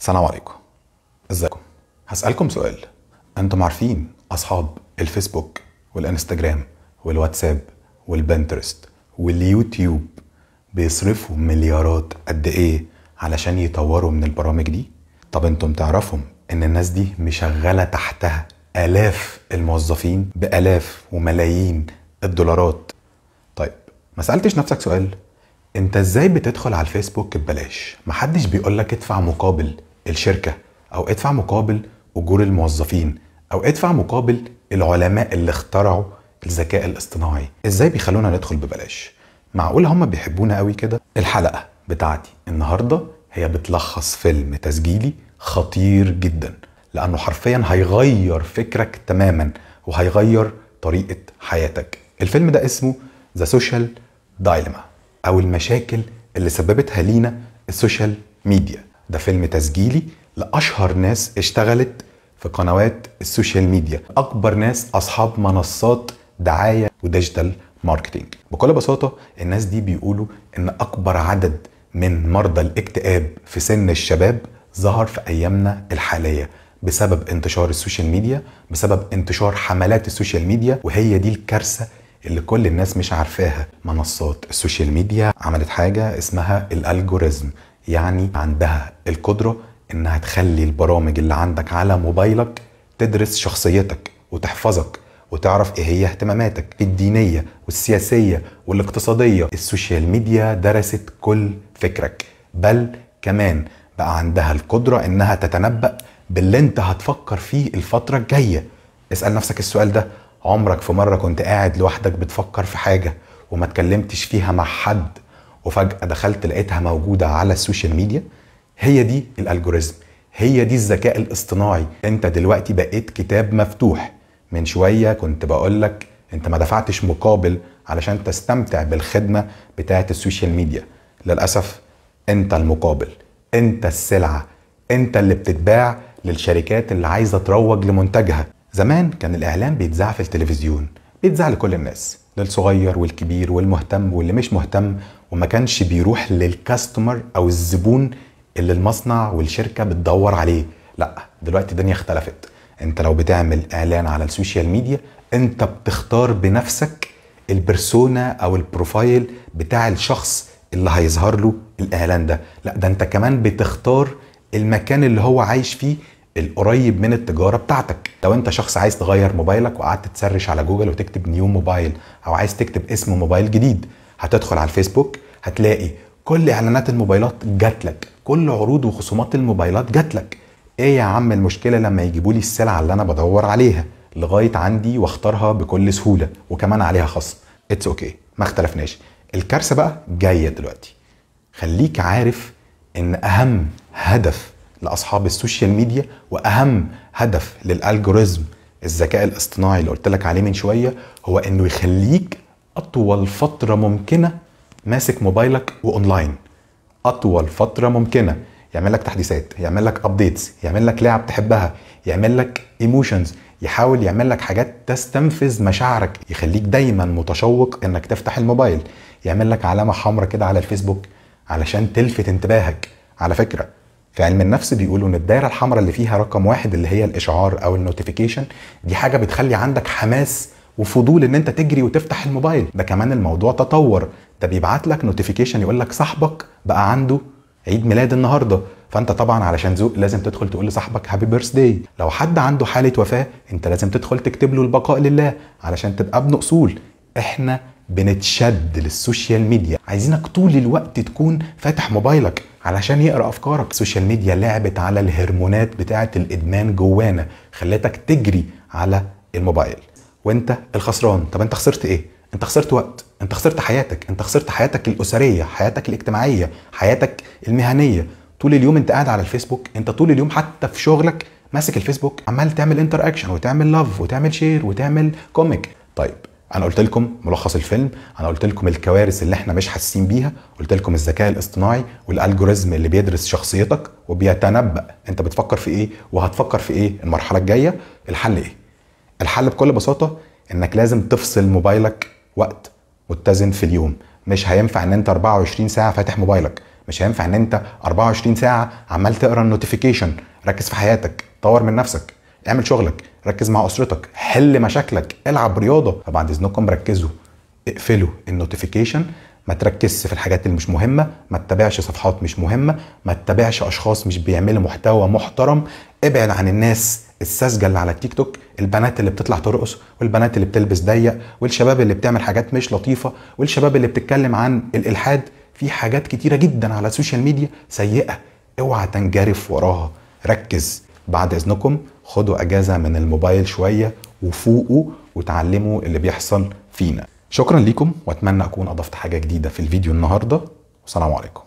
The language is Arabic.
السلام عليكم ازيكم هسألكم سؤال انتم عارفين اصحاب الفيسبوك والانستجرام والواتساب والبنترست واليوتيوب بيصرفوا مليارات قد ايه علشان يطوروا من البرامج دي طب انتم تعرفوا ان الناس دي مشغله تحتها الاف الموظفين بالاف وملايين الدولارات طيب ما سالتش نفسك سؤال انت ازاي بتدخل على الفيسبوك ببلاش محدش بيقولك ادفع مقابل الشركه او ادفع مقابل اجور الموظفين او ادفع مقابل العلماء اللي اخترعوا الذكاء الاصطناعي ازاي بيخلونا ندخل ببلاش معقول هما بيحبونا قوي كده الحلقه بتاعتي النهارده هي بتلخص فيلم تسجيلي خطير جدا لانه حرفيا هيغير فكرك تماما وهيغير طريقه حياتك الفيلم ده اسمه ذا سوشيال دايلما او المشاكل اللي سببتها لينا السوشيال ميديا ده فيلم تسجيلي لأشهر ناس اشتغلت في قنوات السوشيال ميديا أكبر ناس أصحاب منصات دعاية وديجيتال ماركتينج بكل بساطة الناس دي بيقولوا إن أكبر عدد من مرضى الاكتئاب في سن الشباب ظهر في أيامنا الحالية بسبب انتشار السوشيال ميديا بسبب انتشار حملات السوشيال ميديا وهي دي الكارثة اللي كل الناس مش عارفاها منصات السوشيال ميديا عملت حاجة اسمها الالجوريزم يعني عندها القدرة انها تخلي البرامج اللي عندك على موبايلك تدرس شخصيتك وتحفظك وتعرف ايه هي اهتماماتك الدينية والسياسية والاقتصادية السوشيال ميديا درست كل فكرك بل كمان بقى عندها القدرة انها تتنبأ باللي انت هتفكر فيه الفترة الجاية اسأل نفسك السؤال ده عمرك في مرة كنت قاعد لوحدك بتفكر في حاجة وما تكلمتش فيها مع حد وفجاه دخلت لقيتها موجوده على السوشيال ميديا هي دي الالجوريزم هي دي الذكاء الاصطناعي انت دلوقتي بقيت كتاب مفتوح من شويه كنت بقول لك انت ما دفعتش مقابل علشان تستمتع بالخدمه بتاعه السوشيال ميديا للاسف انت المقابل انت السلعه انت اللي بتتباع للشركات اللي عايزه تروج لمنتجها زمان كان الإعلام بيتذاع في التلفزيون بيتذاع لكل الناس للصغير والكبير والمهتم واللي مش مهتم وما كانش بيروح للكاستمر او الزبون اللي المصنع والشركه بتدور عليه لا دلوقتي الدنيا اختلفت انت لو بتعمل اعلان على السوشيال ميديا انت بتختار بنفسك البرسونا او البروفايل بتاع الشخص اللي هيظهر له الاعلان ده لا ده انت كمان بتختار المكان اللي هو عايش فيه القريب من التجاره بتاعتك لو انت شخص عايز تغير موبايلك وقعدت تسرش على جوجل وتكتب نيو موبايل او عايز تكتب اسم موبايل جديد هتدخل على الفيسبوك هتلاقي كل اعلانات الموبايلات جات لك كل عروض وخصومات الموبايلات جات لك ايه يا عم المشكله لما يجيبوا لي السلعه اللي انا بدور عليها لغايه عندي واختارها بكل سهوله وكمان عليها خصم اتس اوكي okay. ما اختلفناش الكارثه بقى جايه دلوقتي خليك عارف ان اهم هدف لاصحاب السوشيال ميديا واهم هدف للالجوريزم الذكاء الاصطناعي اللي قلت لك عليه من شويه هو انه يخليك اطول فتره ممكنه ماسك موبايلك واونلاين اطول فتره ممكنه يعمل لك تحديثات يعمل لك ابديتس يعمل لك لعب تحبها يعمل لك ايموشنز يحاول يعمل لك حاجات تستنفذ مشاعرك يخليك دايما متشوق انك تفتح الموبايل يعمل لك علامه حمراء كده على الفيسبوك علشان تلفت انتباهك على فكره في علم النفس بيقولوا ان الدايره الحمراء اللي فيها رقم واحد اللي هي الاشعار او النوتيفيكيشن دي حاجه بتخلي عندك حماس وفضول ان انت تجري وتفتح الموبايل ده كمان الموضوع تطور ده بيبعت لك نوتيفيكيشن يقول لك صاحبك بقى عنده عيد ميلاد النهارده فانت طبعا علشان ذوق لازم تدخل تقول لصاحبك هابي بيرث داي لو حد عنده حاله وفاه انت لازم تدخل تكتب له البقاء لله علشان تبقى ابن اصول احنا بنتشد للسوشيال ميديا عايزينك طول الوقت تكون فاتح موبايلك علشان يقرا افكارك السوشيال ميديا لعبت على الهرمونات بتاعه الادمان جوانا خلتك تجري على الموبايل وانت الخسران طب انت خسرت ايه انت خسرت وقت انت خسرت حياتك انت خسرت حياتك الاسريه حياتك الاجتماعيه حياتك المهنيه طول اليوم انت قاعد على الفيسبوك انت طول اليوم حتى في شغلك ماسك الفيسبوك عمال تعمل انتر اكشن وتعمل لاف وتعمل شير وتعمل كوميك طيب انا قلت لكم ملخص الفيلم انا قلت لكم الكوارث اللي احنا مش حاسين بيها قلت لكم الذكاء الاصطناعي والالجوريزم اللي بيدرس شخصيتك وبيتنبأ انت بتفكر في ايه وهتفكر في ايه المرحله الجايه الحل ايه الحل بكل بساطه انك لازم تفصل موبايلك وقت متزن في اليوم مش هينفع ان انت 24 ساعه فاتح موبايلك مش هينفع ان انت 24 ساعه عمال تقرا النوتيفيكيشن ركز في حياتك طور من نفسك اعمل شغلك ركز مع اسرتك حل مشاكلك العب رياضه فبعد اذنكم ركزوا اقفلوا النوتيفيكيشن ما تركزش في الحاجات اللي مش مهمه ما تتابعش صفحات مش مهمه ما تتابعش اشخاص مش بيعملوا محتوى محترم ابعد عن الناس الساذجه اللي على التيك توك البنات اللي بتطلع ترقص والبنات اللي بتلبس ضيق والشباب اللي بتعمل حاجات مش لطيفه والشباب اللي بتتكلم عن الالحاد في حاجات كتيره جدا على السوشيال ميديا سيئه اوعى تنجرف وراها ركز بعد اذنكم خدوا اجازه من الموبايل شويه وفوقوا وتعلموا اللي بيحصل فينا شكرا ليكم واتمنى اكون اضفت حاجه جديده في الفيديو النهارده والسلام عليكم